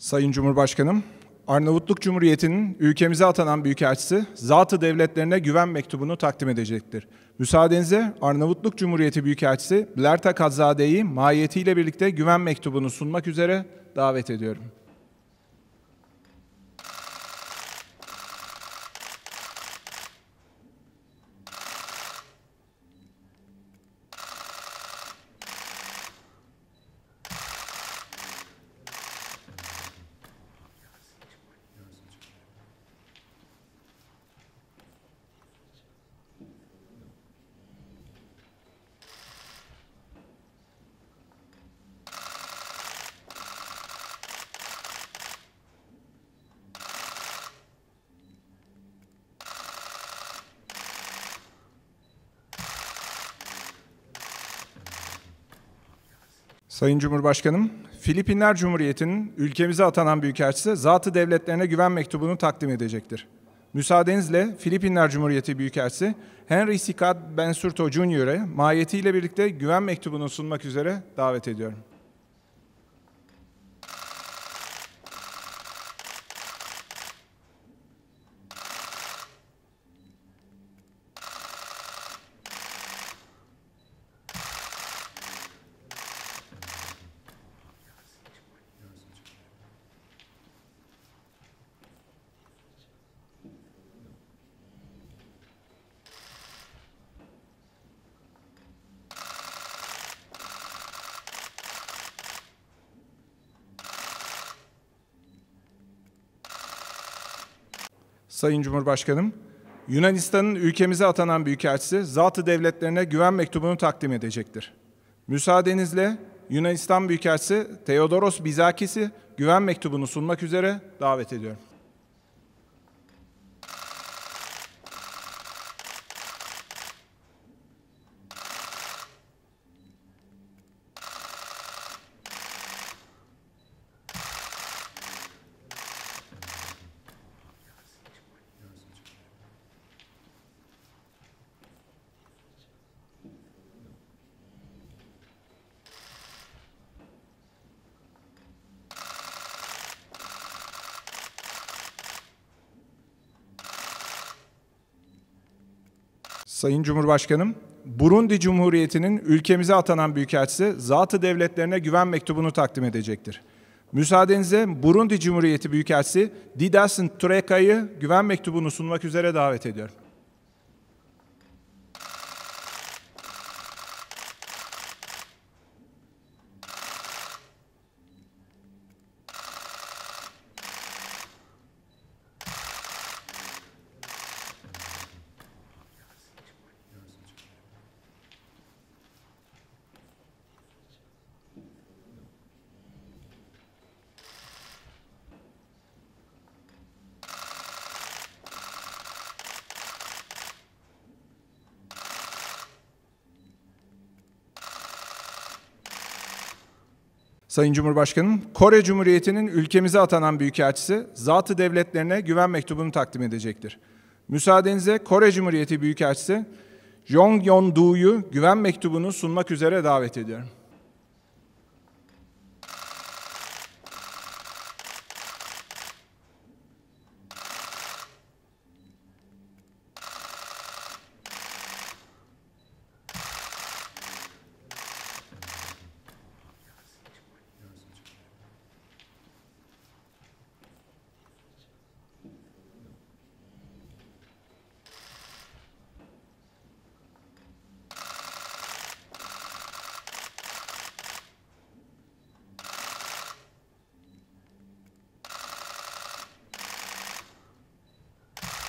Sayın Cumhurbaşkanım, Arnavutluk Cumhuriyeti'nin ülkemize atanan Büyükelçisi Zatı Devletlerine Güven Mektubu'nu takdim edecektir. Müsaadenizle Arnavutluk Cumhuriyeti Büyükelçisi Blerta Kazade'yi mahiyetiyle birlikte güven mektubunu sunmak üzere davet ediyorum. Sayın Cumhurbaşkanım, Filipinler Cumhuriyeti'nin ülkemize atanan Büyükelçisi Zatı Devletlerine Güven Mektubu'nu takdim edecektir. Müsaadenizle Filipinler Cumhuriyeti Büyükelçisi Henry Sikat Bensurto Jr.'e mahiyetiyle birlikte güven mektubunu sunmak üzere davet ediyorum. Sayın Cumhurbaşkanım, Yunanistan'ın ülkemize atanan Büyükelçisi Zatı Devletlerine güven mektubunu takdim edecektir. Müsaadenizle Yunanistan Büyükelçisi Theodoros Bizakis'i güven mektubunu sunmak üzere davet ediyorum. Sayın Cumhurbaşkanım, Burundi Cumhuriyeti'nin ülkemize atanan Büyükelçisi zatı devletlerine güven mektubunu takdim edecektir. Müsaadenizle Burundi Cumhuriyeti Büyükelçisi Didas'ın Tureka'yı güven mektubunu sunmak üzere davet ediyorum. Sayın Cumhurbaşkanım, Kore Cumhuriyeti'nin ülkemize atanan Büyükelçisi, zatı devletlerine güven mektubunu takdim edecektir. Müsaadenize Kore Cumhuriyeti Büyükelçisi, Jong Yon Doo'yu güven mektubunu sunmak üzere davet ediyorum.